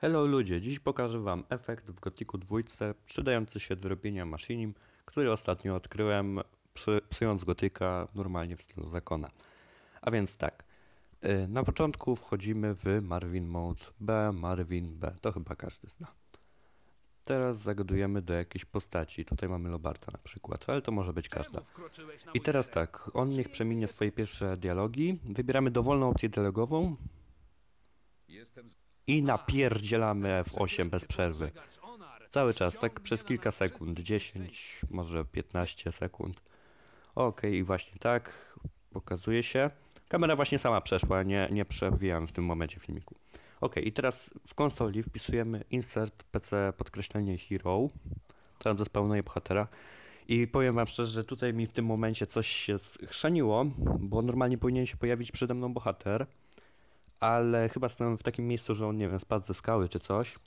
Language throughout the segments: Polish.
Hello ludzie, dziś pokażę wam efekt w Gotiku 2 przydający się do robienia maszynim, który ostatnio odkryłem psując Gotika normalnie w stylu zakona. A więc tak, y, na początku wchodzimy w Marvin Mode B, Marvin B, to chyba każdy zna. Teraz zagadujemy do jakiejś postaci, tutaj mamy Lobarta na przykład, ale to może być każda. I teraz tak, on niech przeminie swoje pierwsze dialogi, wybieramy dowolną opcję dialogową, i napierdzielamy F8 bez przerwy. Cały czas, tak przez kilka sekund, 10, może 15 sekund. Ok, i właśnie tak pokazuje się. Kamera właśnie sama przeszła, nie, nie przewijam w tym momencie filmiku. Ok, i teraz w konsoli wpisujemy insert pc podkreślenie hero, tam zespół bohatera. I powiem wam szczerze, że tutaj mi w tym momencie coś się schrzaniło, bo normalnie powinien się pojawić przede mną bohater, ale chyba stanąłem w takim miejscu, że on, nie wiem, spadł ze skały czy coś.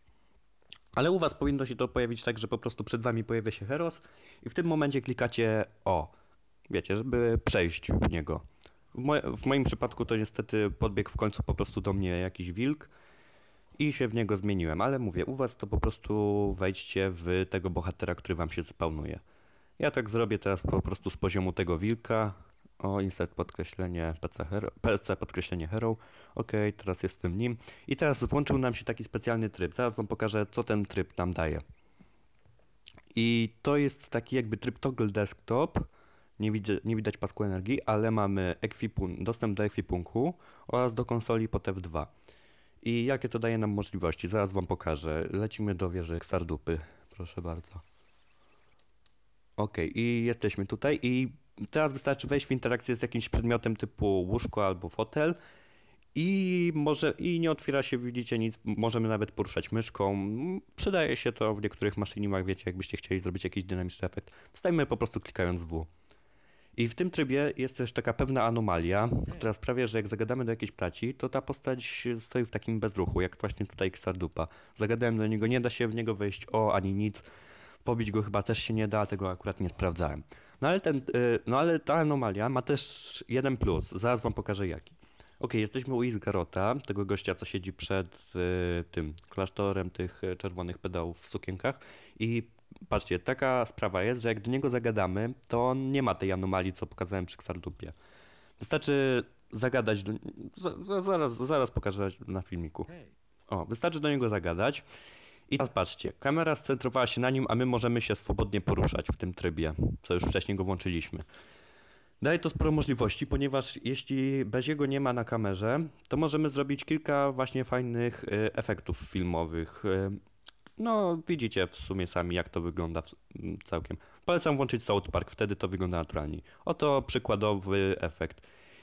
Ale u was powinno się to pojawić tak, że po prostu przed wami pojawia się Heros i w tym momencie klikacie O. Wiecie, żeby przejść w niego. W, moj w moim przypadku to niestety podbiegł w końcu po prostu do mnie jakiś wilk i się w niego zmieniłem, ale mówię, u was to po prostu wejdźcie w tego bohatera, który wam się spełnuje. Ja tak zrobię teraz po prostu z poziomu tego wilka, o insert podkreślenie PC, hero, PC podkreślenie hero. Ok, teraz jestem nim. I teraz włączył nam się taki specjalny tryb. Zaraz wam pokażę, co ten tryb nam daje. I to jest taki jakby tryb toggle desktop. Nie, widzi, nie widać pasku energii, ale mamy ekwipun, dostęp do ekwipunku oraz do konsoli pod 2 I jakie to daje nam możliwości? Zaraz wam pokażę. Lecimy do wieży Sardupy. Proszę bardzo. Ok, i jesteśmy tutaj i Teraz wystarczy wejść w interakcję z jakimś przedmiotem typu łóżko albo fotel i może i nie otwiera się, widzicie, nic, możemy nawet poruszać myszką. Przydaje się to w niektórych maszynimach, wiecie, jakbyście chcieli zrobić jakiś dynamiczny efekt. Wstajemy po prostu klikając W. I w tym trybie jest też taka pewna anomalia, która sprawia, że jak zagadamy do jakiejś praci, to ta postać stoi w takim bezruchu, jak właśnie tutaj Xardupa. Zagadałem do niego, nie da się w niego wejść, o, ani nic. Pobić go chyba też się nie da, tego akurat nie sprawdzałem. No ale, ten, y, no ale ta anomalia ma też jeden plus, zaraz wam pokażę jaki. OK, jesteśmy u Izgarota, tego gościa, co siedzi przed y, tym klasztorem tych y, czerwonych pedałów w sukienkach. I patrzcie, taka sprawa jest, że jak do niego zagadamy, to on nie ma tej anomalii, co pokazałem przy Ksardupie. Wystarczy zagadać. Do... Z zaraz, zaraz pokażę na filmiku. O, wystarczy do niego zagadać. I teraz patrzcie, kamera scentrowała się na nim, a my możemy się swobodnie poruszać w tym trybie, co już wcześniej go włączyliśmy. Daje to sporo możliwości, ponieważ jeśli jego nie ma na kamerze, to możemy zrobić kilka właśnie fajnych y, efektów filmowych. Y, no, widzicie w sumie sami, jak to wygląda mm, całkiem. Polecam włączyć South Park, wtedy to wygląda naturalniej. Oto przykładowy efekt.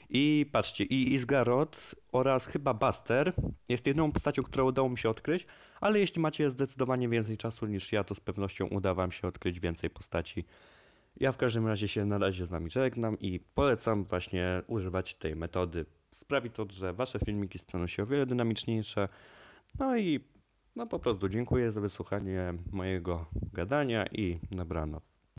I patrzcie, i Izgarot oraz chyba Buster jest jedną postacią, którą udało mi się odkryć, ale jeśli macie zdecydowanie więcej czasu niż ja, to z pewnością uda wam się odkryć więcej postaci. Ja w każdym razie się na razie z nami żegnam i polecam właśnie używać tej metody. Sprawi to, że wasze filmiki staną się o wiele dynamiczniejsze. No i no po prostu dziękuję za wysłuchanie mojego gadania i nabrano.